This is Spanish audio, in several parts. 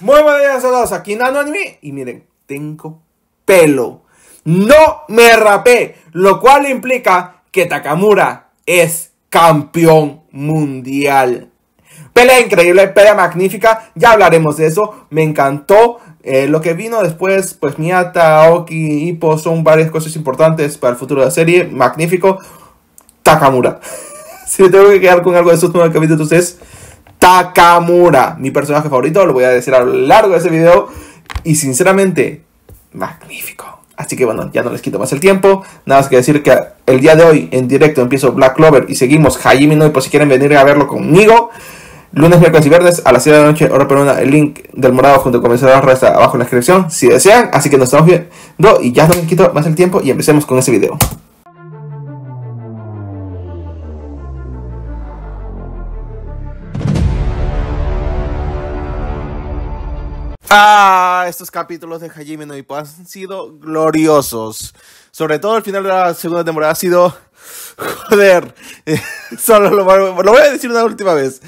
Muy buenos días a todos, aquí Nano Anime. Y miren, tengo pelo. No me rapé, lo cual implica que Takamura es campeón mundial. Pelea increíble, pelea magnífica, ya hablaremos de eso. Me encantó eh, lo que vino después, pues Miata, Aoki, Hippo son varias cosas importantes para el futuro de la serie. Magnífico. Takamura. si me tengo que quedar con algo de esos nueve capítulos es Takamura, mi personaje favorito, lo voy a decir a lo largo de este video. Y sinceramente, magnífico. Así que bueno, ya no les quito más el tiempo. Nada más que decir que el día de hoy en directo empiezo Black Clover y seguimos Hajime no por si quieren venir a verlo conmigo. Lunes, miércoles y verdes a las 7 de la noche, Ahora peruana, el link del morado junto con mensajes está abajo en la descripción si desean. Así que nos estamos viendo y ya no les quito más el tiempo y empecemos con ese video. Ah, estos capítulos de Hajime no Ippo han sido gloriosos. Sobre todo el final de la segunda temporada ha sido... Joder, solo lo, voy a decir una última vez.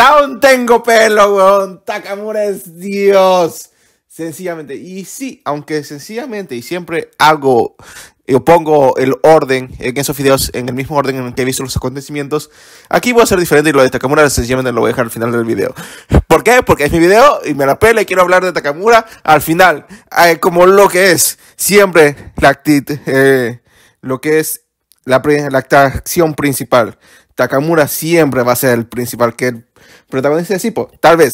Aún tengo pelo, weón. Takamura es Dios. Sencillamente. Y sí, aunque sencillamente y siempre hago yo pongo el orden en esos videos en el mismo orden en el que he visto los acontecimientos. Aquí voy a ser diferente y lo de Takamura sencillamente lo voy a dejar al final del video. ¿Por qué? Porque es mi video y me la pele y quiero hablar de Takamura al final, ah, eh, como lo que es siempre la actitud, eh, lo que es la, la, acción principal. Takamura siempre va a ser el principal que el protagonista de Tal vez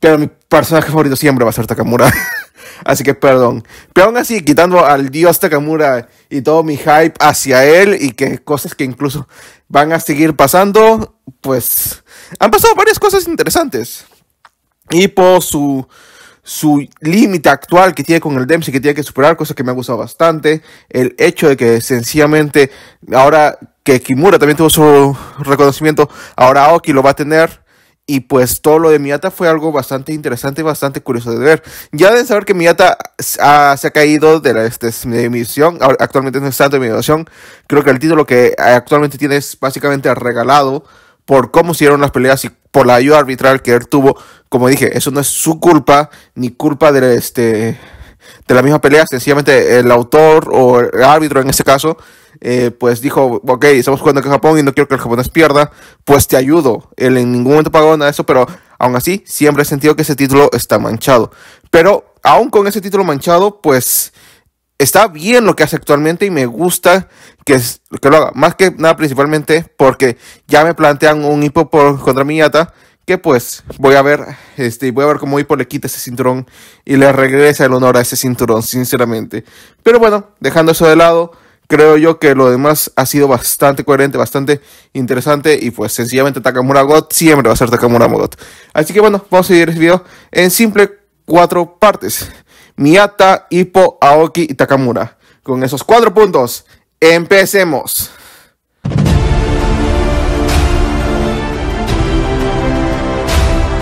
pero mi personaje favorito siempre va a ser Takamura. así que perdón. Pero aún así, quitando al dios Takamura y todo mi hype hacia él y que cosas que incluso van a seguir pasando, pues han pasado varias cosas interesantes. Y por su, su límite actual que tiene con el Dempsey, que tiene que superar, cosas que me ha gustado bastante. El hecho de que sencillamente ahora que Kimura también tuvo su reconocimiento, ahora Oki lo va a tener. Y pues todo lo de Miata fue algo bastante interesante y bastante curioso de ver. Ya de saber que Miata se ha caído de, la, este, Actualmente no está estado de emisión. Creo que el título que actualmente tiene es básicamente regalado por cómo se hicieron las peleas y por la ayuda arbitral que él tuvo. Como dije, eso no es su culpa ni culpa de, este, de la misma pelea. Sencillamente el autor o el árbitro en este caso eh, pues dijo, ok, estamos jugando con Japón y no quiero que el japonés pierda, pues te ayudo. Él en ningún momento pagó nada de eso, pero aún así siempre he sentido que ese título está manchado. Pero aún con ese título manchado, pues está bien lo que hace actualmente y me gusta que, lo haga. Más que nada principalmente porque ya me plantean un hipo por, contra Miyata que pues voy a ver este voy a ver cómo Hippo le quita ese cinturón y le regresa el honor a ese cinturón sinceramente pero bueno dejando eso de lado creo yo que lo demás ha sido bastante coherente, bastante interesante y pues sencillamente Takamura God siempre va a ser Takamura God. Así que bueno, vamos a seguir el este video en simple cuatro partes. Miata, Hippo, Aoki y Takamura. Con esos cuatro puntos, empecemos.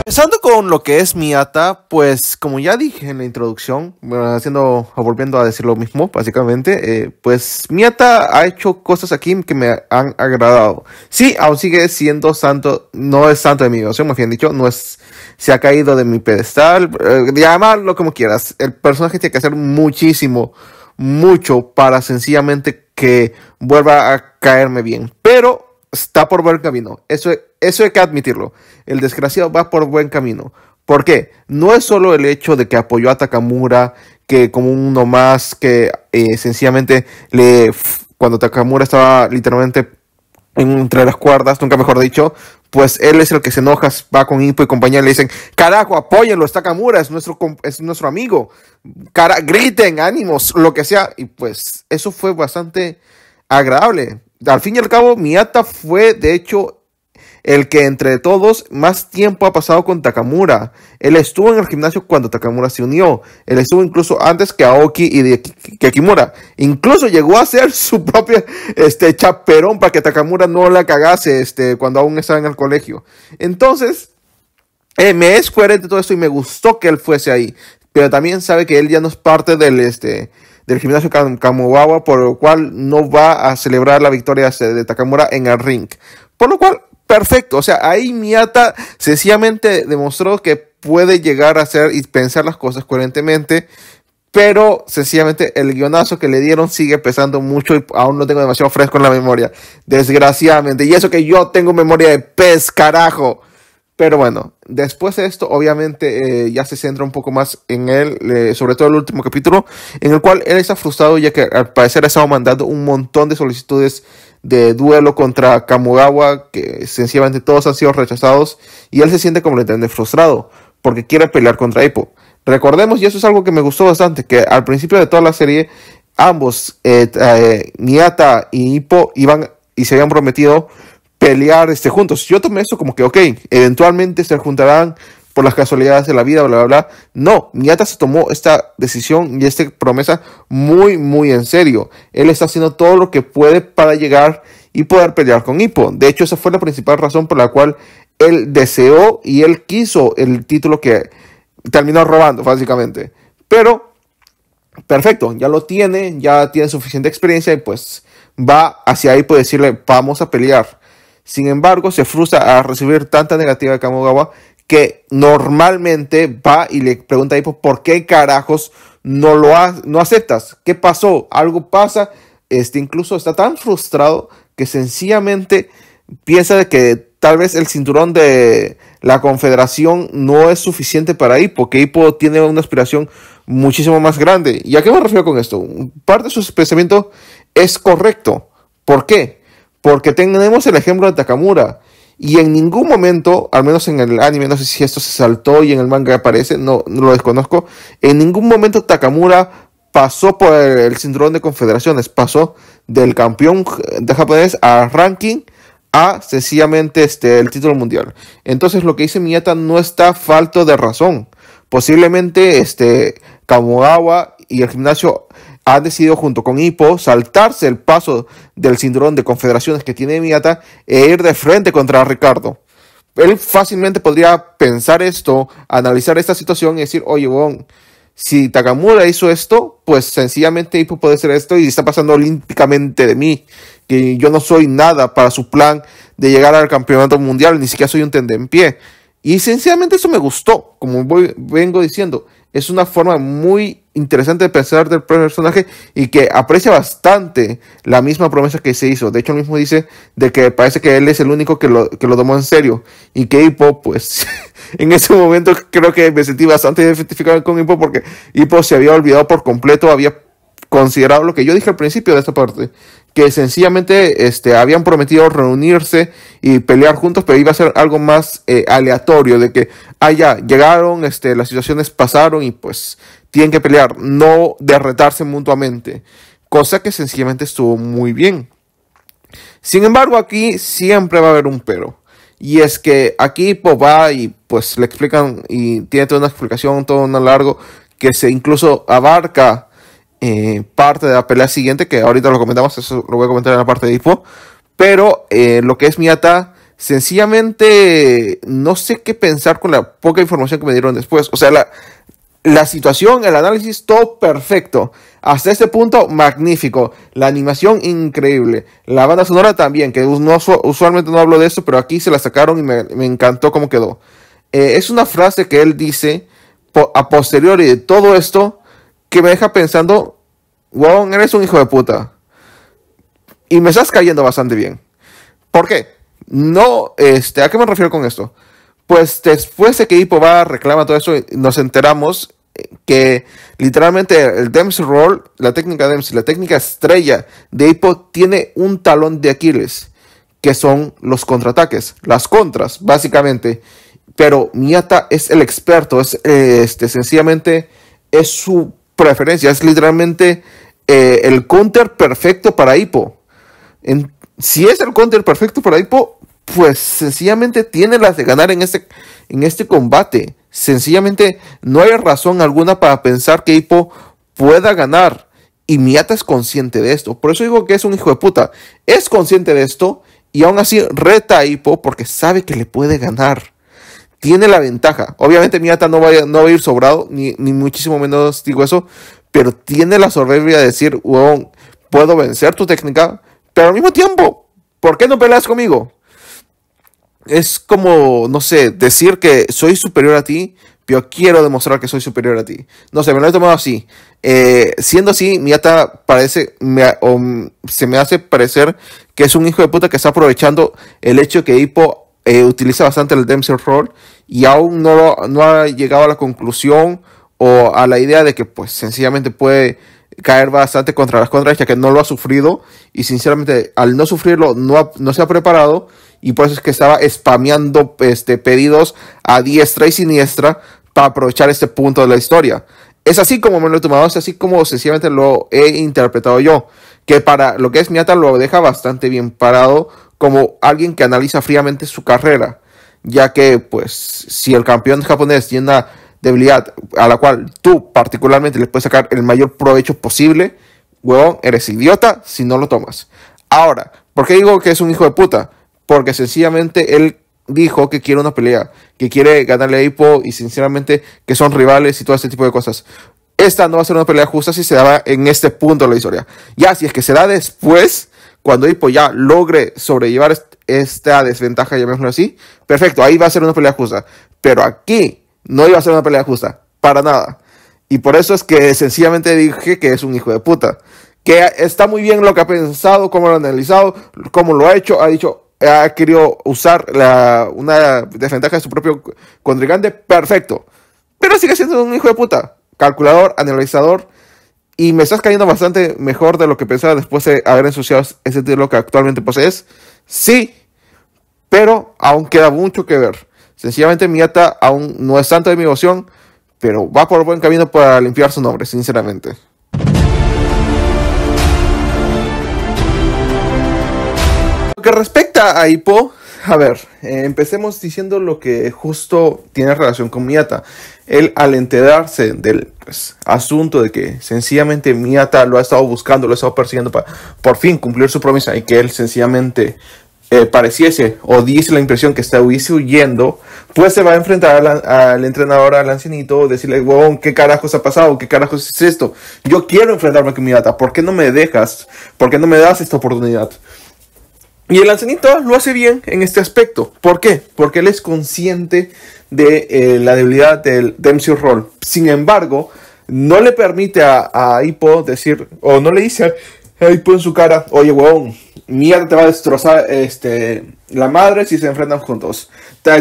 Empezando con lo que es Miata, pues como ya dije en la introducción, haciendo, volviendo a decir lo mismo, básicamente, eh, pues Miata ha hecho cosas aquí que me han agradado. Sí, aún sigue siendo santo, no es santo de mi devoción, más bien dicho, no es, se ha caído de mi pedestal, eh, llamarlo como quieras. El personaje tiene que hacer muchísimo, mucho para sencillamente que vuelva a caerme bien. Pero está por buen camino. Eso, eso hay que admitirlo. El desgraciado va por buen camino. ¿Por qué? No es solo el hecho de que apoyó a Takamura, que como uno más, que eh, sencillamente le, cuando Takamura estaba literalmente entre las cuerdas, nunca mejor dicho, pues él es el que se enoja, va con info y compañía, le dicen, carajo, apóyenlo, es nuestro, es nuestro amigo, Cara griten, ánimos, lo que sea, y pues eso fue bastante agradable, al fin y al cabo, Miata fue, de hecho, el que entre todos más tiempo ha pasado con Takamura. Él estuvo en el gimnasio cuando Takamura se unió. Él estuvo incluso antes que Aoki y de que Kimura. Incluso llegó a ser su propio este, chaperón para que Takamura no la cagase este, cuando aún estaba en el colegio. Entonces, eh, me es coherente todo esto y me gustó que él fuese ahí. Pero también sabe que él ya no es parte del, este, del gimnasio Kamowawa, por lo cual no va a celebrar la victoria de Takamura en el ring. Por lo cual, perfecto. O sea, ahí Miata sencillamente demostró que puede llegar a hacer y pensar las cosas coherentemente. Pero sencillamente el guionazo que le dieron sigue pesando mucho y aún no tengo demasiado fresco en la memoria. Desgraciadamente. Y eso que yo tengo memoria de pez, carajo. Pero bueno, después de esto, obviamente, eh, ya se centra un poco más en él, sobre todo el último capítulo, en el cual él está frustrado ya que al parecer ha estado mandando un montón de solicitudes de duelo contra Kamogawa que sencillamente todos han sido rechazados, y él se siente como completamente frustrado, porque quiere pelear contra Hippo. Recordemos, y eso es algo que me gustó bastante, que al principio de toda la serie, ambos, Miata eh, eh, y Ippo, iban y se habían prometido pelear este, juntos. Yo tomé eso como que, ok, eventualmente se juntarán por las casualidades de la vida, bla, bla, bla. No, Miata se tomó esta decisión y esta promesa muy, muy en serio. Él está haciendo todo lo que puede para llegar y poder pelear con Hippo. De hecho, esa fue la principal razón por la cual él deseó y él quiso el título que terminó robando, básicamente. Pero, perfecto, ya lo tiene, ya tiene suficiente experiencia y pues va hacia ahí puede decirle, vamos a pelear. Sin embargo, se frustra a recibir tanta negativa de Kamogawa que normalmente va y le pregunta a Hippo por qué carajos no lo no aceptas. ¿Qué pasó? Algo pasa. Este incluso está tan frustrado que sencillamente piensa que tal vez el cinturón de la confederación no es suficiente para Hippo, que Hippo tiene una aspiración muchísimo más grande. ¿Y a qué me refiero con esto? Parte de su pensamiento es correcto. ¿Por qué? Porque tenemos el ejemplo de Takamura. Y en ningún momento, al menos en el anime, no sé si esto se saltó y en el manga aparece, no, lo desconozco. En ningún momento Takamura pasó por el, síndrome cinturón de confederaciones, pasó del campeón de japonés a ranking a sencillamente este, el título mundial. Entonces lo que dice Miyata no está falto de razón. Posiblemente este, Kamogawa y el gimnasio ha decidido junto con Hippo saltarse el paso del cinturón de confederaciones que tiene Miata e ir de frente contra Ricardo. Él fácilmente podría pensar esto, analizar esta situación y decir, oye, bon, si Takamura hizo esto, pues sencillamente Hippo puede hacer esto y está pasando olímpicamente de mí, que yo no soy nada para su plan de llegar al campeonato mundial, ni siquiera soy un tendempié. Y sencillamente eso me gustó, como voy, vengo diciendo, es una forma muy interesante pensar del personaje y que aprecia bastante la misma promesa que se hizo. De hecho, mismo dice de que parece que él es el único que lo, que lo tomó en serio. Y que Hippo, pues, en ese momento creo que me sentí bastante identificado con Hippo porque Hippo se había olvidado por completo, había considerado lo que yo dije al principio de esta parte, que sencillamente este, habían prometido reunirse y pelear juntos, pero iba a ser algo más eh, aleatorio, de que, ah, llegaron, este, las situaciones pasaron y pues tienen que pelear, no derretarse mutuamente, cosa que sencillamente estuvo muy bien. Sin embargo, aquí siempre va a haber un pero. Y es que aquí pues, va y pues le explican y tiene toda una explicación, todo un largo que se incluso abarca eh, parte de la pelea siguiente, que ahorita lo comentamos, eso lo voy a comentar en la parte de info. Pero eh, lo que es Miata, sencillamente no sé qué pensar con la poca información que me dieron después. O sea, la, la situación, el análisis, todo perfecto. Hasta este punto, magnífico. La animación, increíble. La banda sonora también, que usualmente no hablo de eso, pero aquí se la sacaron y me, encantó cómo quedó. Eh, es una frase que él dice a posteriori de todo esto que me deja pensando, wow, eres un hijo de puta. Y me estás cayendo bastante bien. ¿Por qué? No, este, ¿a qué me refiero con esto? Pues después de que Hippo va, reclama todo eso, nos enteramos que literalmente el Dempsey Roll, la técnica Dempsey, la técnica estrella de Hippo tiene un talón de Aquiles, que son los contraataques, las contras, básicamente. Pero Miata es el experto, es eh, este, sencillamente es su preferencia, es literalmente eh, el counter perfecto para Hippo. si es el counter perfecto para Hippo, pues sencillamente tiene las de ganar en este, en este combate Sencillamente no hay razón alguna para pensar que Hippo pueda ganar. Y Miata es consciente de esto. Por eso digo que es un hijo de puta. Es consciente de esto y aún así reta a Hippo porque sabe que le puede ganar. Tiene la ventaja. Obviamente Miata no va, a, no ir sobrado, ni, muchísimo menos digo eso. Pero tiene la soberbia de decir, huevón, puedo vencer tu técnica, pero al mismo tiempo, ¿por qué no peleas conmigo? es como, no sé, decir que soy superior a ti, pero quiero demostrar que soy superior a ti. No sé, me lo he tomado así. Eh, siendo así, Miata parece, me, se me hace parecer que es un hijo de puta que está aprovechando el hecho que Hippo eh, utiliza bastante el Dempsey Roll y aún no, no ha llegado a la conclusión o a la idea de que pues sencillamente puede caer bastante contra las contras que no lo ha sufrido y sinceramente al no sufrirlo no, no se ha preparado y por es que estaba spameando este, pedidos a diestra y siniestra para aprovechar este punto de la historia. Es así como me lo he tomado, es así como sencillamente lo he interpretado yo, que para lo que es Miata lo deja bastante bien parado como alguien que analiza fríamente su carrera, ya que pues si el campeón japonés tiene una debilidad a la cual tú particularmente le puedes sacar el mayor provecho posible, huevón, eres idiota si no lo tomas. Ahora, ¿por qué digo que es un hijo de puta? porque sencillamente él dijo que quiere una pelea, que quiere ganarle a Hippo y sinceramente que son rivales y todo ese tipo de cosas. Esta no va a ser una pelea justa si se da en este punto de la historia. Ya, si es que se da después, cuando Hippo ya logre sobrellevar esta desventaja, llamémoslo así, perfecto, ahí va a ser una pelea justa. Pero aquí no iba a ser una pelea justa, para nada. Y por eso es que sencillamente dije que es un hijo de puta. Que está muy bien lo que ha pensado, cómo lo ha analizado, cómo lo ha hecho. Ha dicho, ha querido usar la, una desventaja de su propio contrincante, perfecto. Pero sigue siendo un hijo de puta. Calculador, analizador. Y me estás cayendo bastante mejor de lo que pensaba después de haber ensuciado ese título que actualmente posees. Sí, pero aún queda mucho que ver. Sencillamente Miata aún no es santo de mi emoción, pero va por buen camino para limpiar su nombre, sinceramente. respecto respecta a Hippo, a ver, eh, empecemos diciendo lo que justo tiene relación con Miata. Él al enterarse del pues, asunto de que sencillamente Miata lo ha estado buscando, lo ha estado persiguiendo para por fin cumplir su promesa y que él sencillamente eh, pareciese o dice la impresión que está huyendo, pues se va a enfrentar al entrenador, al ancianito, decirle, huevón, ¿qué carajos ha pasado? ¿Qué carajos es esto? Yo quiero enfrentarme con Miata, ¿por qué no me dejas? ¿Por qué no me das esta oportunidad? Y el ancianito lo hace bien en este aspecto. ¿Por qué? Porque él es consciente de eh, la debilidad del Dempsey Roll. Sin embargo, no le permite a, a Hippo decir, o no le dice a Hippo en su cara, oye, huevón, mierda, te va a destrozar este, la madre si se enfrentan juntos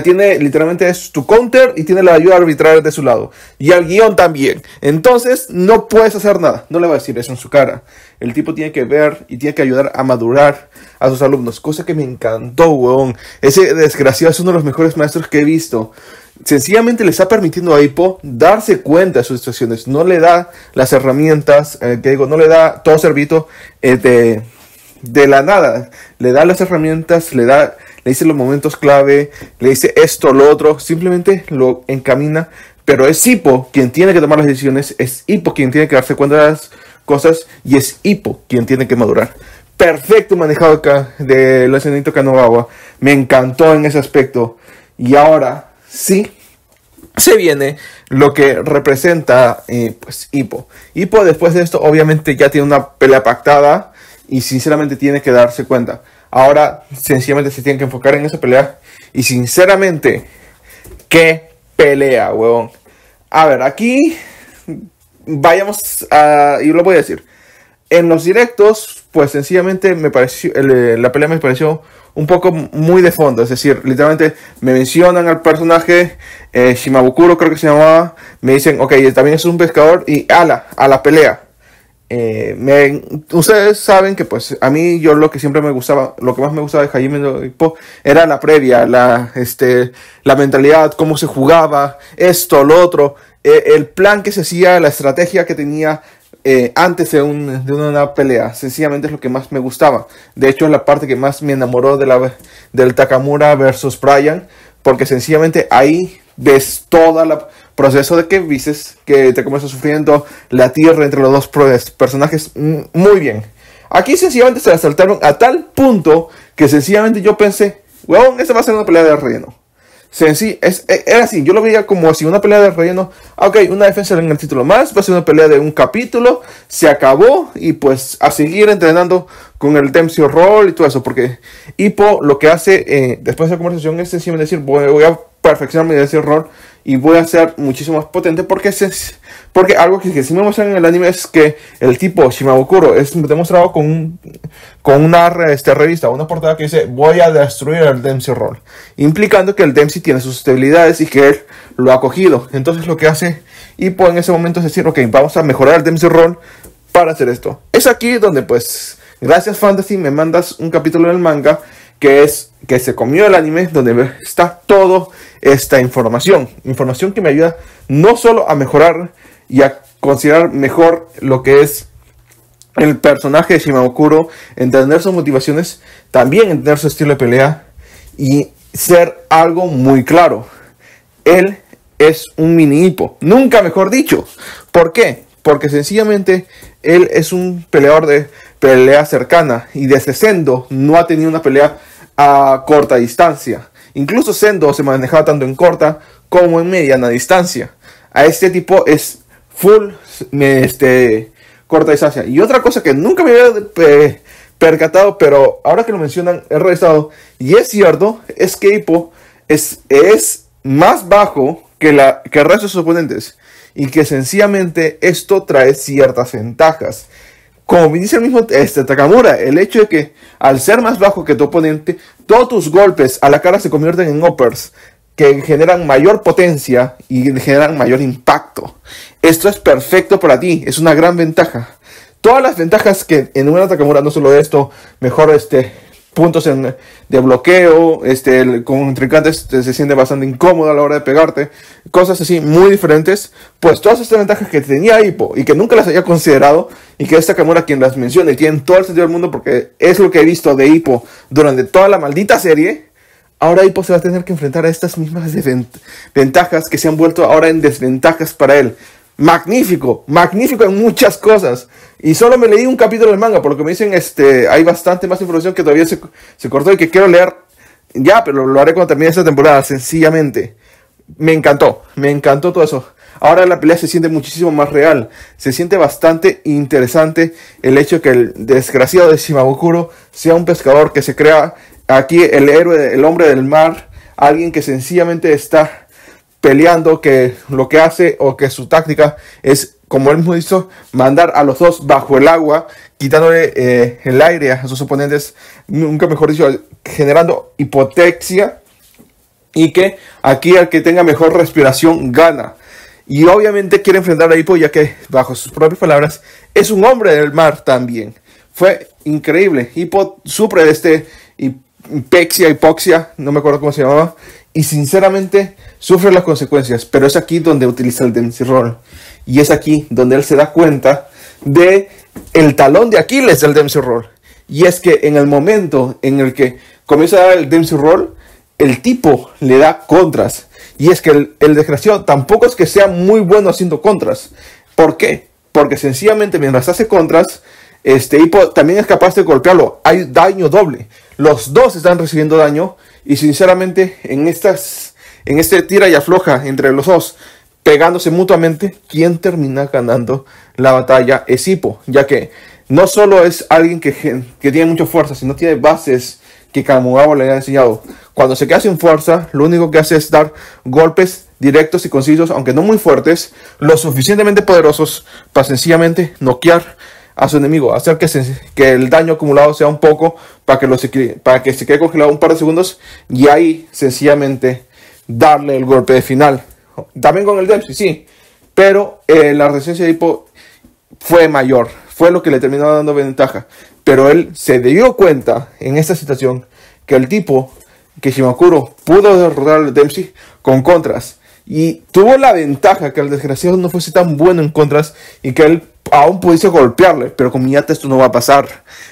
tiene literalmente es tu counter y tiene la ayuda arbitraria de su lado. Y al guión también. Entonces no puedes hacer nada. No le va a decir eso en su cara. El tipo tiene que ver y tiene que ayudar a madurar a sus alumnos. Cosa que me encantó, weón. Ese desgraciado es uno de los mejores maestros que he visto. Sencillamente le está permitiendo a Hippo darse cuenta de sus situaciones. No le da las herramientas, eh, que digo, no le da todo servito eh, de, de la nada. Le da las herramientas, le da le dice los momentos clave, le dice esto, lo otro, simplemente lo encamina. Pero es Hipo quien tiene que tomar las decisiones, es Hipo quien tiene que darse cuenta de las cosas y es Hipo quien tiene que madurar. Perfecto manejado acá de lo que Me encantó en ese aspecto. Y ahora sí se viene lo que representa eh, pues Hippo. Hippo después de esto obviamente ya tiene una pelea pactada y sinceramente tiene que darse cuenta. Ahora sencillamente se tienen que enfocar en esa pelea. Y sinceramente, qué pelea, huevón. A ver, aquí vayamos a... Y lo voy a decir. En los directos, pues sencillamente me pareció, eh, la pelea me pareció un poco muy de fondo. Es decir, literalmente me mencionan al personaje, eh, Shimabukuro creo que se llamaba. Me dicen, ok, también es un pescador y ala, a la pelea. Eh, ustedes saben que pues a mí yo lo que siempre me gustaba, lo que más me gustaba de Jaime era la previa, la, este, la mentalidad, cómo se jugaba, esto, lo otro, e, el plan que se hacía, la estrategia que tenía eh, antes de, una pelea. Sencillamente es lo que más me gustaba. De hecho es la parte que más me enamoró de la, del Takamura versus Brian porque sencillamente ahí ves todo el proceso de que dices que te comienza sufriendo la tierra entre los dos personajes mm, muy bien. Aquí sencillamente se la saltaron a tal punto que sencillamente yo pensé, weón, esta va a ser una pelea de relleno. sencí es, e, era así, yo lo veía como así, una pelea de relleno. Ok, una defensa en el título más, va a ser una pelea de un capítulo, se acabó y pues a seguir entrenando con el Dempsey Roll y todo eso, porque hipo lo que hace eh, después de la conversación es sencillamente decir, voy a perfeccionar mi Death y voy a ser muchísimo más potente porque, es porque algo que, si sí me muestran en el anime es que el tipo Shimabukuro es demostrado con, con una este, revista, una portada que dice voy a destruir el Dempsey Roll, implicando que el Dempsey tiene sus debilidades y que él lo ha cogido. Entonces lo que hace y pues en ese momento es decir, ok, vamos a mejorar el Dempsey Roll para hacer esto. Es aquí donde pues, gracias Fantasy, me mandas un capítulo del manga que es que se comió el anime, donde está toda esta información. Información que me ayuda no solo a mejorar y a considerar mejor lo que es el personaje de Shimamokuro. entender sus motivaciones, también entender su estilo de pelea y ser algo muy claro. Él es un mini hipo, nunca mejor dicho. ¿Por qué? porque sencillamente él es un peleador de pelea cercana y desde Sendo no ha tenido una pelea a corta distancia. Incluso Sendo se manejaba tanto en corta como en mediana distancia. A este tipo es full este, corta distancia. Y otra cosa que nunca me había eh, percatado, pero ahora que lo mencionan, he revisado y es cierto, es que Hippo es, es más bajo que, la, que el resto de sus oponentes y que sencillamente esto trae ciertas ventajas. Como me dice el mismo este, Takamura, el hecho de que al ser más bajo que tu oponente, todos tus golpes a la cara se convierten en uppers, que generan mayor potencia y generan mayor impacto. Esto es perfecto para ti, es una gran ventaja. Todas las ventajas que en una Takamura, no solo esto, mejor este, puntos en, de bloqueo, este, el contrincante se, siente bastante incómodo a la hora de pegarte, cosas así muy diferentes, pues todas estas ventajas que tenía Hippo y que nunca las había considerado y que esta Kamura quien las menciona y tiene todo el sentido del mundo porque es lo que he visto de Hippo durante toda la maldita serie, ahora Hippo se va a tener que enfrentar a estas mismas ventajas que se han vuelto ahora en desventajas para él magnífico, magnífico en muchas cosas. Y solo me leí un capítulo del manga, porque me dicen, este, hay bastante más información que todavía se, se cortó y que quiero leer ya, pero lo haré cuando termine esta temporada, sencillamente. Me encantó, me encantó todo eso. Ahora la pelea se siente muchísimo más real. Se siente bastante interesante el hecho que el desgraciado de Shimabukuro sea un pescador que se crea aquí el héroe, el hombre del mar, alguien que sencillamente está peleando que lo que hace o que su táctica es, como él mismo hizo, mandar a los dos bajo el agua, quitándole eh, el aire a sus oponentes, nunca mejor dicho, generando hipotexia, y que aquí el que tenga mejor respiración gana. Y obviamente quiere enfrentar a hipo ya que, bajo sus propias palabras, es un hombre del mar también. Fue increíble. Hipo supre de este hipexia, hipoxia, no me acuerdo cómo se llamaba y sinceramente sufre las consecuencias, pero es aquí donde utiliza el Dempsey Roll y es aquí donde él se da cuenta de el talón de Aquiles del Dempsey Roll y es que en el momento en el que comienza a dar el Dempsey Roll el tipo le da contras y es que el, el desgraciado tampoco es que sea muy bueno haciendo contras ¿por qué? porque sencillamente mientras hace contras este tipo también es capaz de golpearlo hay daño doble los dos están recibiendo daño y sinceramente, en, estas, en este tira y afloja entre los dos, pegándose mutuamente, quien termina ganando la batalla es Hippo, ya que no solo es alguien que, que tiene mucha fuerza, sino tiene bases que Kamogawa le ha enseñado. Cuando se queda sin fuerza, lo único que hace es dar golpes directos y concisos, aunque no muy fuertes, lo suficientemente poderosos para sencillamente noquear a su enemigo, hacer que, que el daño acumulado sea un poco para que, se, para que se quede congelado un par de segundos y ahí sencillamente darle el golpe de final. También con el Dempsey, sí, pero eh, la resistencia de Hippo fue mayor, fue lo que le terminó dando ventaja. Pero él se dio cuenta en esta situación que el tipo, que Shimakuro, pudo derrotar al Dempsey con contras. Y tuvo la ventaja que el desgraciado no fuese tan bueno en contras y que él aún pudiste golpearle, pero con Miata esto no va a pasar.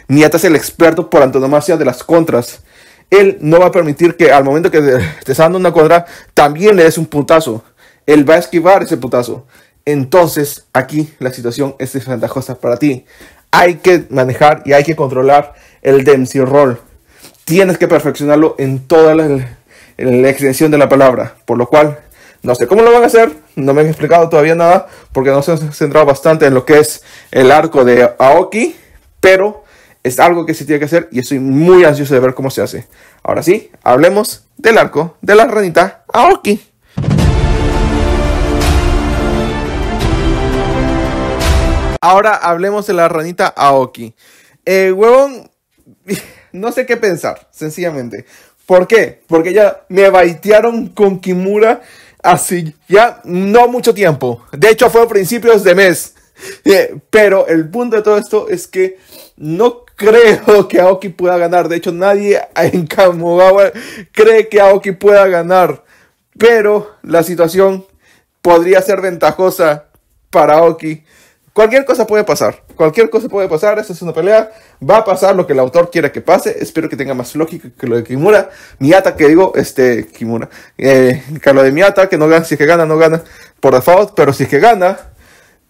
Miata es el experto por antonomasia de las contras. Él no va a permitir que al momento que te está una contra, también le des un putazo. Él va a esquivar ese putazo. Entonces, aquí la situación es desventajosa para ti. Hay que manejar y hay que controlar el Dempsey Roll. Tienes que perfeccionarlo en toda la extensión de la palabra. Por lo cual, no sé cómo lo van a hacer, no me han explicado todavía nada, porque no se han centrado bastante en lo que es el arco de Aoki, pero es algo que se tiene que hacer y estoy muy ansioso de ver cómo se hace. Ahora sí, hablemos del arco de la ranita Aoki. Ahora hablemos de la ranita Aoki. Eh, huevón, no sé qué pensar, sencillamente. ¿Por qué? Porque ya me baitearon con Kimura Así ya no mucho tiempo. De hecho, fue a principios de mes. Eh, pero el punto de todo esto es que no creo que Aoki pueda ganar. De hecho, nadie en Kamogawa cree que Aoki pueda ganar. Pero la situación podría ser ventajosa para Aoki. Cualquier cosa puede pasar. Cualquier cosa puede pasar. Esta es una pelea. Va a pasar lo que el autor quiera que pase. Espero que tenga más lógica que lo de Kimura. Miata, que digo, este, Kimura. Eh, que lo de Miata, que no gana, si es que gana, no gana por default. Pero si es que gana,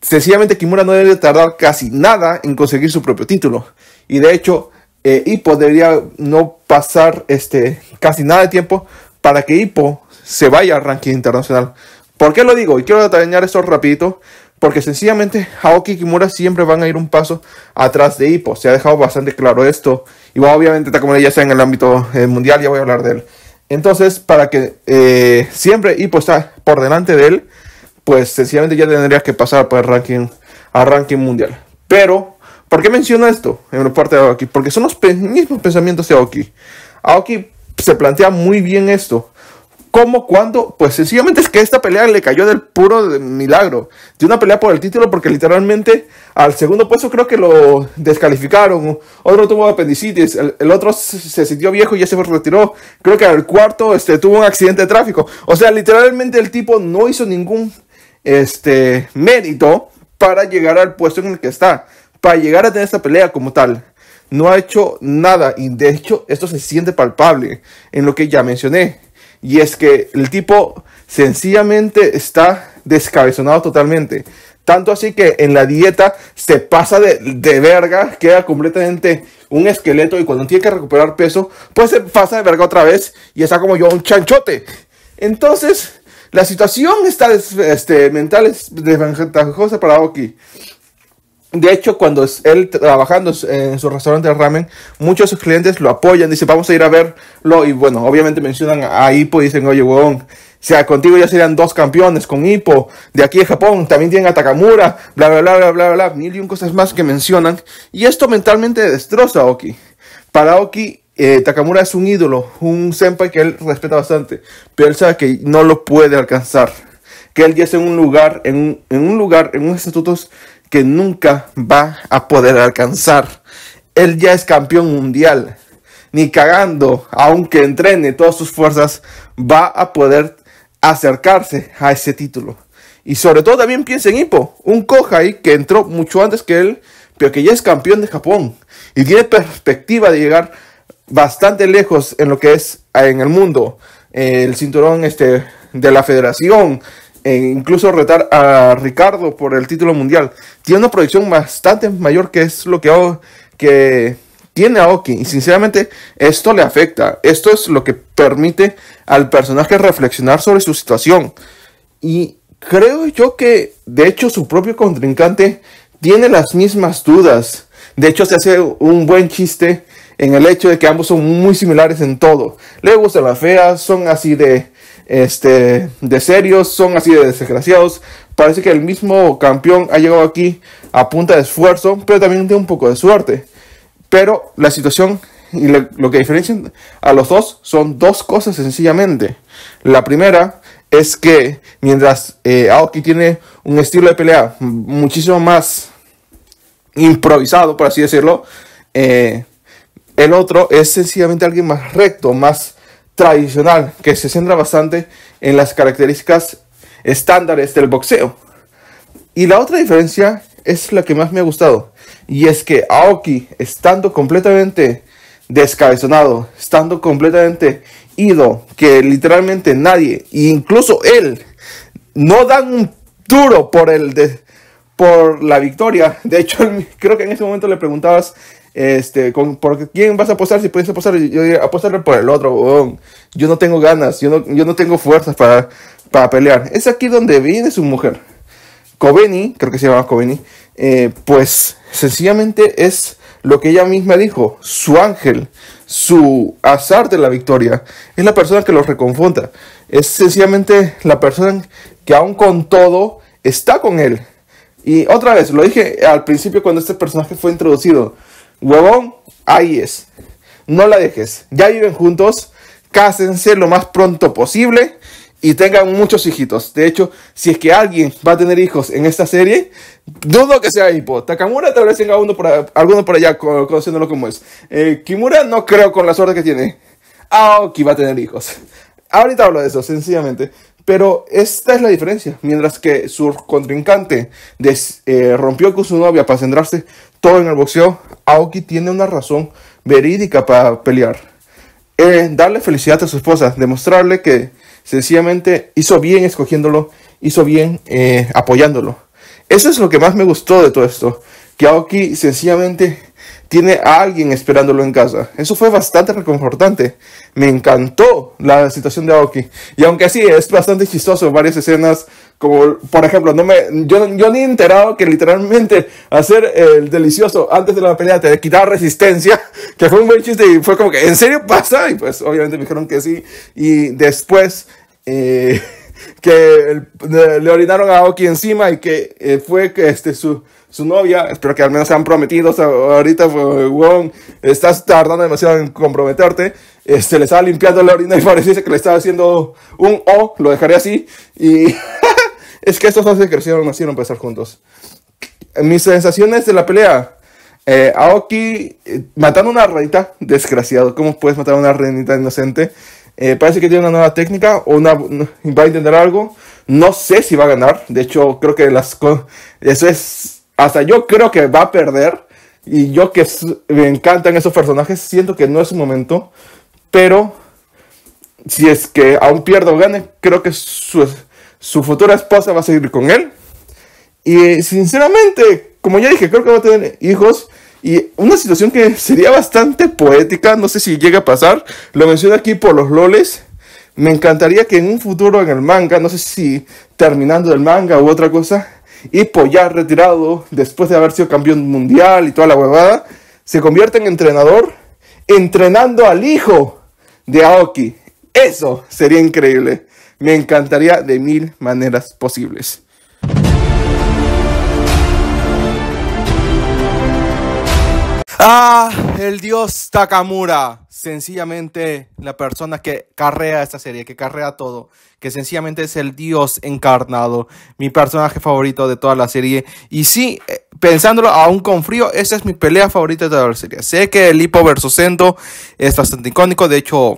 sencillamente Kimura no debe tardar casi nada en conseguir su propio título. Y de hecho, eh, debería no pasar este, casi nada de tiempo para que IPO se vaya al ranking internacional. ¿Por qué lo digo? Y quiero detallar esto rapidito porque sencillamente Aoki y Kimura siempre van a ir un paso atrás de Hippo. Se ha dejado bastante claro esto. Y obviamente como ya está en el ámbito eh, mundial, ya voy a hablar de él. Entonces, para que eh, siempre Hippo está por delante de él, pues sencillamente ya tendría que pasar por el ranking, ranking mundial. Pero, ¿por qué menciono esto en la parte de Aoki? Porque son los mismos pensamientos de Aoki. Aoki se plantea muy bien esto. ¿Cómo? ¿Cuándo? Pues sencillamente es que esta pelea le cayó del puro milagro. De una pelea por el título porque literalmente al segundo puesto creo que lo descalificaron. Otro tuvo apendicitis, el, otro se sintió viejo y ya se retiró. Creo que al cuarto este, tuvo un accidente de tráfico. O sea, literalmente el tipo no hizo ningún este, mérito para llegar al puesto en el que está. Para llegar a tener esta pelea como tal no ha hecho nada y de hecho esto se siente palpable en lo que ya mencioné. Y es que el tipo sencillamente está descabezonado totalmente. Tanto así que en la dieta se pasa de, verga, queda completamente un esqueleto y cuando tiene que recuperar peso, pues se pasa de verga otra vez y está como yo un chanchote. Entonces, la situación está este, mental es desventajosa para Oki de hecho, cuando es él trabajando en su restaurante de ramen, muchos sus clientes lo apoyan, dice vamos a ir a verlo. Y bueno, obviamente mencionan a Ipo y dicen, oye, huevón. o sea, contigo ya serían dos campeones con Hippo. De aquí de Japón también tienen a Takamura, bla, bla, bla, bla, bla, bla. Mil y un cosas más que mencionan. Y esto mentalmente destroza a Oki. Para Oki, eh, Takamura es un ídolo, un senpai que él respeta bastante. Pero él sabe que no lo puede alcanzar que él ya está en un lugar, en un, en un lugar, en un estatutos que nunca va a poder alcanzar. Él ya es campeón mundial. Ni cagando, aunque entrene todas sus fuerzas, va a poder acercarse a ese título. Y sobre todo también piensa en Hippo, un Kohai que entró mucho antes que él, pero que ya es campeón de Japón y tiene perspectiva de llegar bastante lejos en lo que es en el mundo. El cinturón este, de la federación, e incluso retar a Ricardo por el título mundial. Tiene una proyección bastante mayor que es lo que, que tiene Aoki. Y sinceramente esto le afecta. Esto es lo que permite al personaje reflexionar sobre su situación. Y creo yo que de hecho su propio contrincante tiene las mismas dudas. De hecho se hace un buen chiste en el hecho de que ambos son muy similares en todo. Le gustan la fea son así de este, de serios, son así de desgraciados. Parece que el mismo campeón ha llegado aquí a punta de esfuerzo, pero también de un poco de suerte. Pero la situación y lo que diferencian a los dos son dos cosas sencillamente. La primera es que mientras eh, Aoki tiene un estilo de pelea muchísimo más improvisado, por así decirlo, eh, el otro es sencillamente alguien más recto, más tradicional que se centra bastante en las características estándares del boxeo. Y la otra diferencia es la que más me ha gustado. Y es que Aoki, estando completamente descabezonado, estando completamente ido, que literalmente nadie, incluso él, no dan un duro por el de, por la victoria. De hecho, creo que en ese momento le preguntabas este, con, quién vas a apostar si puedes apostar? apostarle por el otro, Yo no tengo ganas, yo no, yo no tengo fuerzas para, para pelear. Es aquí donde viene su mujer. Coveni, creo que se llama Coveni, eh, pues sencillamente es lo que ella misma dijo, su ángel, su azar de la victoria, es la persona que los reconfronta, es sencillamente la persona que aún con todo está con él. Y otra vez, lo dije al principio cuando este personaje fue introducido, Huevón, ahí es. No la dejes. Ya viven juntos, cásense lo más pronto posible y tengan muchos hijitos. De hecho, si es que alguien va a tener hijos en esta serie, dudo que sea Hippo. Takamura tal vez tenga uno alguno por allá, conociéndolo como es. Eh, Kimura no creo con la suerte que tiene. Aoki va a tener hijos. Ahorita hablo de eso, sencillamente. Pero esta es la diferencia. Mientras que su contrincante eh, rompió con su novia para centrarse todo en el boxeo, Aoki tiene una razón verídica para pelear. Eh, darle felicidad a su esposa, demostrarle que sencillamente hizo bien escogiéndolo, hizo bien eh, apoyándolo. Eso es lo que más me gustó de todo esto. Que Aoki sencillamente tiene a alguien esperándolo en casa. Eso fue bastante reconfortante. Me encantó la situación de Aoki. Y aunque sí, es bastante chistoso, varias escenas, como por ejemplo, no me, yo, ni he enterado que literalmente hacer el delicioso antes de la pelea te quitar resistencia, que fue un buen chiste y fue como que, ¿en serio pasa? Y pues obviamente me dijeron que sí. Y después... Eh, que le orinaron a Aoki encima y que eh, fue que este su su novia, espero que al menos han prometido. ahorita, pues, weón, estás tardando demasiado en comprometerte, este, le estaba limpiando la orina y parece que le estaba haciendo un O, lo dejaré así, y es que estos dos se crecieron, No para estar juntos. Mis sensaciones de la pelea, eh, Aoki eh, matando una ranita, desgraciado, ¿cómo puedes matar a una ranita inocente? Eh, parece que tiene una nueva técnica o una, va a intentar algo. No sé si va a ganar. De hecho, creo que las eso es hasta yo creo que va a perder. Y yo que me encantan esos personajes, siento que no es su momento. Pero si es que aún pierde o gane, creo que su, su futura esposa va a seguir con él. Y sinceramente, como ya dije, creo que va a tener hijos. Y una situación que sería bastante poética, no sé si llega a pasar, lo menciono aquí por los loles. Me encantaría que en un futuro en el manga, no sé si terminando el manga u otra cosa, pues ya retirado, después de haber sido campeón mundial y toda la huevada, se convierte en entrenador entrenando al hijo de Aoki. Eso sería increíble. Me encantaría de mil maneras posibles. Ah, el dios Takamura, sencillamente la persona que carrea esta serie, que carrea todo, que sencillamente es el dios encarnado, mi personaje favorito de toda la serie. Y sí, eh, pensándolo aún con frío, esa es mi pelea favorita de toda la serie. Sé que el Hipo versus Sendo es bastante icónico, de hecho,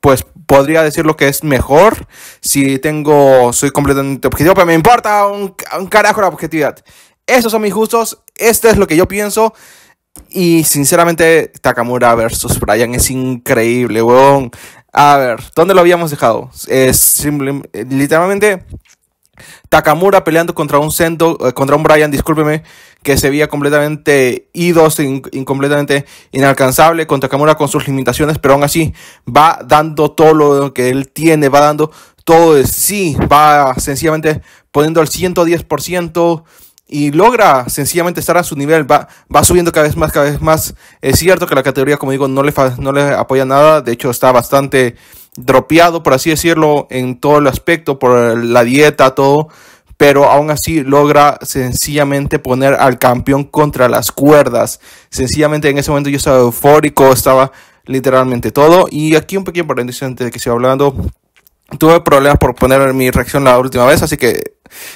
pues podría decir lo que es mejor si tengo, soy completamente objetivo, pero me importa un, carajo la objetividad. Estos son mis gustos, este es lo que yo pienso. Y sinceramente, Takamura versus Bryan es increíble, weón. A ver, ¿dónde lo habíamos dejado? Es literalmente Takamura peleando contra un Sendo, eh, contra un Bryan, discúlpeme, que se veía completamente ido, incompletamente completamente inalcanzable, con Takamura con sus limitaciones, pero aún así va dando todo lo que él tiene, va dando todo de sí, va sencillamente poniendo al 110% y logra sencillamente estar a su nivel, va, va subiendo cada vez más, cada vez más. Es cierto que la categoría, como digo, no le, no le apoya nada, de hecho está bastante dropeado, por así decirlo, en todo el aspecto, por la dieta, todo, pero aún así logra sencillamente poner al campeón contra las cuerdas. Sencillamente en ese momento yo estaba eufórico, estaba literalmente todo. Y aquí un pequeño paréntesis antes de que siga hablando. Tuve problemas por poner mi reacción la última vez, así que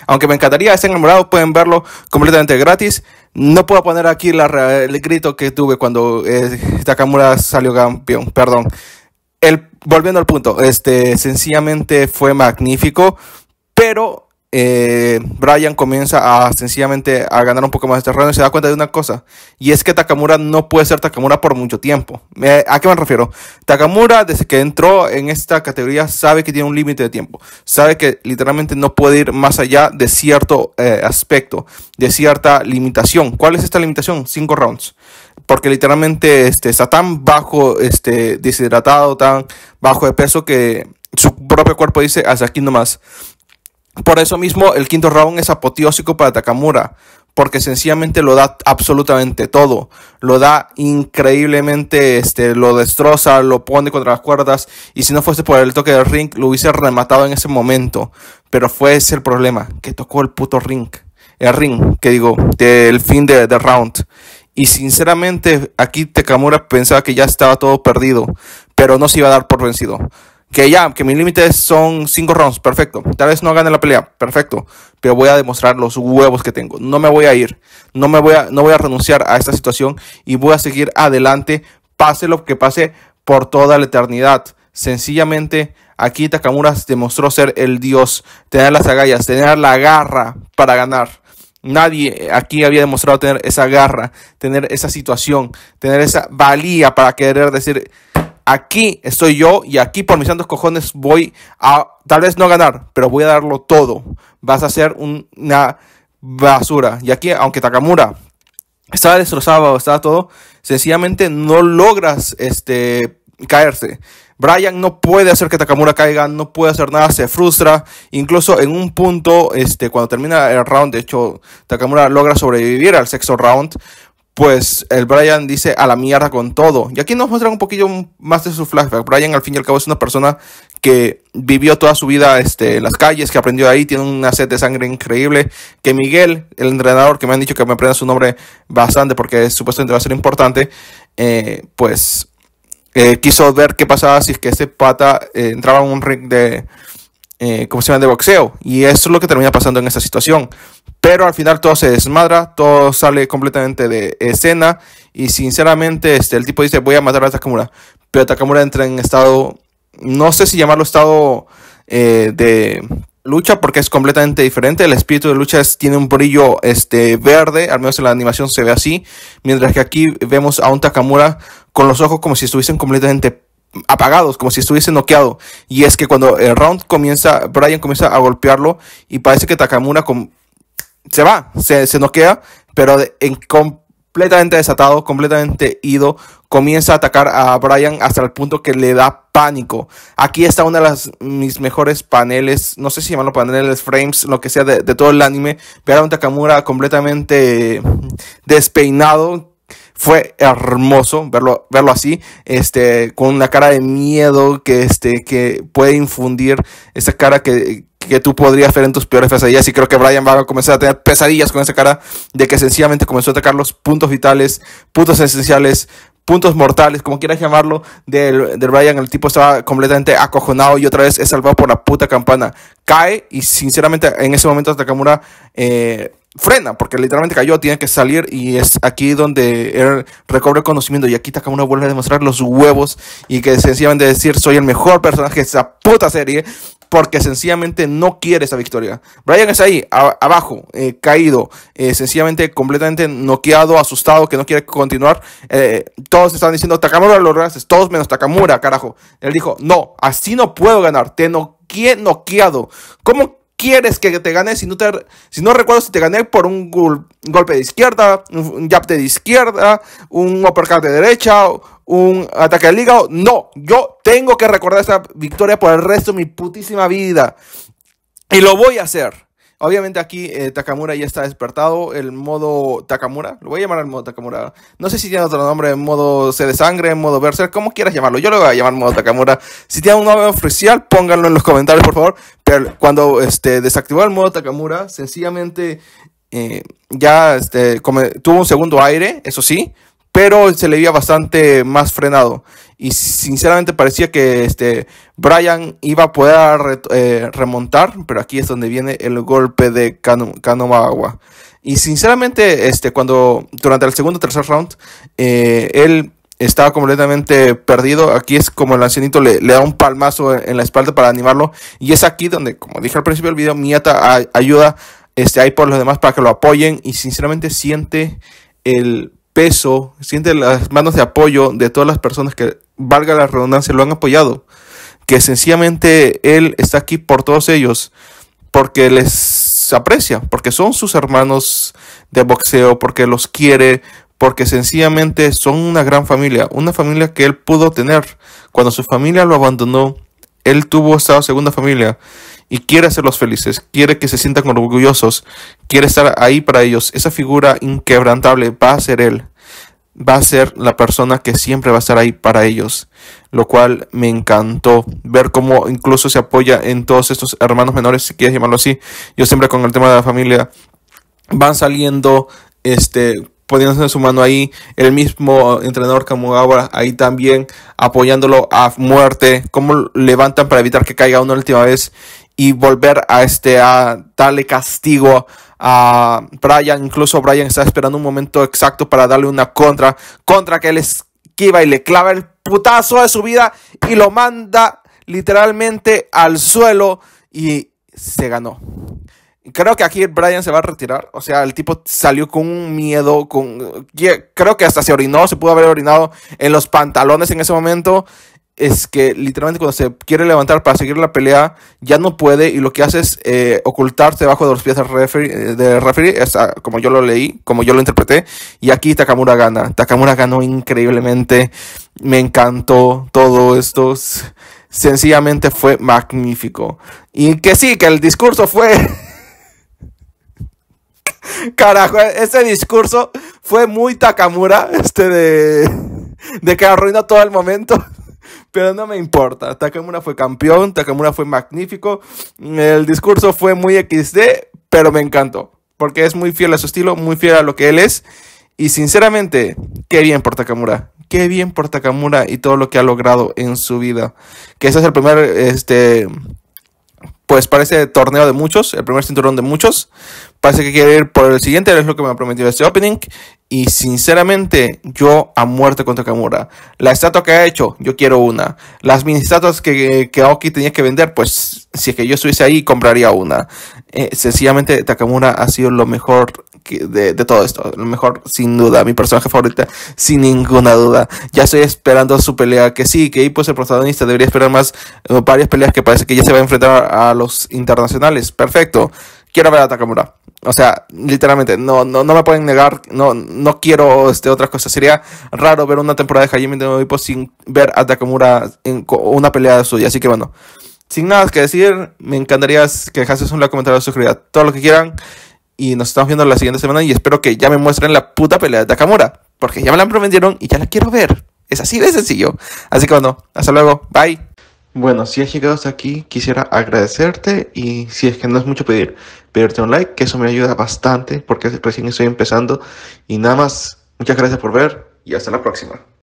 aunque me encantaría estar enamorado, pueden verlo completamente gratis. No puedo poner aquí el grito que tuve cuando eh, Takamura salió campeón, perdón. El, volviendo al punto, este sencillamente fue magnífico, pero eh, Brian comienza a sencillamente a ganar un poco más de terreno y se da cuenta de una cosa. Y es que Takamura no puede ser Takamura por mucho tiempo. ¿A qué me refiero? Takamura, desde que entró en esta categoría, sabe que tiene un límite de tiempo. Sabe que literalmente no puede ir más allá de cierto eh, aspecto, de cierta limitación. ¿Cuál es esta limitación? Cinco rounds porque literalmente este, está tan bajo, este, deshidratado, tan bajo de peso que su propio cuerpo dice, hasta aquí nomás. Por eso mismo, el quinto round es apoteósico para Takamura, porque sencillamente lo da absolutamente todo. Lo da increíblemente, este, lo destroza, lo pone contra las cuerdas. Y si no fuese por el toque del ring, lo hubiese rematado en ese momento. Pero fue ese el problema, que tocó el puto ring. El ring, que digo, del fin del de round. Y sinceramente, aquí Takamura pensaba que ya estaba todo perdido, pero no se iba a dar por vencido que ya, que mis límites son 5 rounds, perfecto. Tal vez no gane la pelea, perfecto. Pero voy a demostrar los huevos que tengo. No me voy a ir, no me voy a, no voy a renunciar a esta situación y voy a seguir adelante, pase lo que pase por toda la eternidad. Sencillamente, aquí Takamura demostró ser el dios, tener las agallas, tener la garra para ganar. Nadie aquí había demostrado tener esa garra, tener esa situación, tener esa valía para querer decir, aquí estoy yo y aquí por mis santos cojones voy a tal vez no ganar, pero voy a darlo todo. Vas a ser una basura. Y aquí, aunque Takamura estaba destrozado, estaba todo, sencillamente no logras este, caerse. Brian no puede hacer que Takamura caiga, no puede hacer nada, se frustra. Incluso en un punto, este, cuando termina el round, de hecho, Takamura logra sobrevivir al sexto round pues el Brian dice a la mierda con todo. Y aquí nos muestra un poquillo más de su flashback. Brian al fin y al cabo es una persona que vivió toda su vida este, en las calles, que aprendió ahí, tiene una sed de sangre increíble. Que Miguel, el entrenador, que me han dicho que me aprenda su nombre bastante porque supuestamente va a ser importante, eh, pues eh, quiso ver qué pasaba si es que ese pata eh, entraba en un ring de, eh, como se llama?, de boxeo. Y eso es lo que termina pasando en esta situación. Pero al final todo se desmadra, todo sale completamente de escena. Y sinceramente, este, el tipo dice, voy a matar a Takamura. Pero Takamura entra en estado, no sé si llamarlo estado eh, de lucha porque es completamente diferente. El espíritu de lucha tiene un brillo este, verde, al menos en la animación se ve así, mientras que aquí vemos a un Takamura con los ojos como si estuviesen completamente apagados, como si estuviese noqueado. Y es que cuando el round comienza, Brian comienza a golpearlo y parece que Takamura se va, se, noquea, pero completamente desatado, completamente ido, comienza a atacar a Brian hasta el punto que le da pánico. Aquí está una de las mis mejores paneles, no sé si los paneles, frames, lo que sea de, todo el anime. vean a un Takamura completamente despeinado, fue hermoso verlo, verlo así, este, con una cara de miedo que, este, que puede infundir esa cara que, que tú podrías ver en tus peores pesadillas. Y creo que Brian va a comenzar a tener pesadillas con esa cara de que sencillamente comenzó a atacar los puntos vitales, puntos esenciales, puntos mortales, como quieras llamarlo, del, del Brian. El tipo estaba completamente acojonado y otra vez es salvado por la puta campana. Cae y sinceramente en ese momento Takamura... Eh, frena, porque literalmente cayó, tiene que salir y es aquí donde él recobre conocimiento y aquí Takamura vuelve a demostrar los huevos y que sencillamente decir soy el mejor personaje de esa puta serie porque sencillamente no quiere esa victoria. Brian es ahí, abajo, eh, caído, eh, sencillamente completamente noqueado, asustado, que no quiere continuar. Eh, todos están diciendo, Takamura lo haces, todos menos Takamura, carajo. Él dijo, no, así no puedo ganar, te noqueé noqueado. ¿Cómo quieres que te gane si no te si no recuerdo si te gané por un, golpe de izquierda, un jab de izquierda, un uppercut de derecha, un ataque al hígado. No, yo tengo que recordar esa victoria por el resto de mi putísima vida. Y lo voy a hacer. Obviamente aquí eh, Takamura ya está despertado, el modo Takamura, lo voy a llamar el modo Takamura. No sé si tiene otro nombre, modo C de sangre, modo Berserk, como quieras llamarlo. Yo lo voy a llamar modo Takamura. Si tiene un nombre oficial, pónganlo en los comentarios, por favor. Pero cuando este, desactivó el modo Takamura, sencillamente eh, ya este, tuvo un segundo aire, eso sí, pero se le veía bastante más frenado. Y sinceramente parecía que este, Brian iba a poder eh, remontar, pero aquí es donde viene el golpe de Agua. Y sinceramente, este, cuando durante el segundo o tercer round, eh, él estaba completamente perdido. Aquí es como el ancianito le, le da un palmazo en, la espalda para animarlo. Y es aquí donde, como dije al principio del video, Miata ayuda este, ahí por los demás para que lo apoyen. Y sinceramente siente el eso siente las manos de apoyo de todas las personas que, valga la redundancia, lo han apoyado. Que sencillamente Él está aquí por todos ellos, porque les aprecia, porque son sus hermanos de boxeo, porque los quiere, porque sencillamente son una gran familia, una familia que Él pudo tener. Cuando su familia lo abandonó, Él tuvo esta segunda familia y quiere hacerlos felices, quiere que se sientan orgullosos, quiere estar ahí para ellos. Esa figura inquebrantable va a ser él, va a ser la persona que siempre va a estar ahí para ellos, lo cual me encantó ver cómo incluso se apoya en todos estos hermanos menores, si quieres llamarlo así. Yo siempre con el tema de la familia van saliendo este poniéndose su mano ahí, el mismo entrenador Kamugawa ahí también apoyándolo a muerte, cómo levantan para evitar que caiga una última vez y volver a, este, a darle castigo a Brian. Incluso Brian está esperando un momento exacto para darle una contra. Contra que él esquiva y le clava el putazo de su vida y lo manda literalmente al suelo y se ganó. Creo que aquí Brian se va a retirar. O sea, el tipo salió con un miedo. Con... Creo que hasta se orinó, se pudo haber orinado en los pantalones en ese momento es que literalmente cuando se quiere levantar para seguir la pelea, ya no puede y lo que hace es eh, ocultarse debajo de los pies del referee, eh, de ah, como yo lo leí, como yo lo interpreté, y aquí Takamura gana. Takamura ganó increíblemente, me encantó todo esto, sencillamente fue magnífico. Y que sí, que el discurso fue... Carajo, ese discurso fue muy Takamura, este de, de que arruina todo el momento pero no me importa. Takamura fue campeón, Takamura fue magnífico. El discurso fue muy XD, pero me encantó. Porque es muy fiel a su estilo, muy fiel a lo que él es. Y sinceramente, qué bien por Takamura. Qué bien por Takamura y todo lo que ha logrado en su vida. Que ese es el primer este, pues parece este torneo de muchos, el primer cinturón de muchos. Parece que quiere ir por el siguiente, es lo que me ha prometido este opening. Y sinceramente, yo a muerte contra Kamura. La estatua que ha hecho, yo quiero una. Las mini estatuas que, que Aoki tenía que vender, pues si es que yo estuviese ahí, compraría una. Eh, sencillamente Takamura ha sido lo mejor de, todo esto, lo mejor sin duda, mi personaje favorita, sin ninguna duda. Ya estoy esperando su pelea, que sí, que pues el protagonista debería esperar más eh, varias peleas que parece que ya se va a enfrentar a los internacionales. Perfecto, quiero ver a Takamura. O sea, literalmente, no, no, no me pueden negar, no, no quiero este, otras cosas. Sería raro ver una temporada de Hajime de Noipo sin ver a Takamura en una pelea suya. Así que bueno, sin nada que decir, me encantaría que dejases un like, comentario, suscribir, todo lo que quieran. Y nos estamos viendo la siguiente semana y espero que ya me muestren la puta pelea de Takamura. Porque ya me la prometieron y ya la quiero ver. Es así de sencillo. Así que bueno, hasta luego. Bye. Bueno, si has llegado hasta aquí, quisiera agradecerte y si es que no es mucho pedir, pedirte un like, que eso me ayuda bastante porque recién estoy empezando. Y nada más, muchas gracias por ver y hasta la próxima.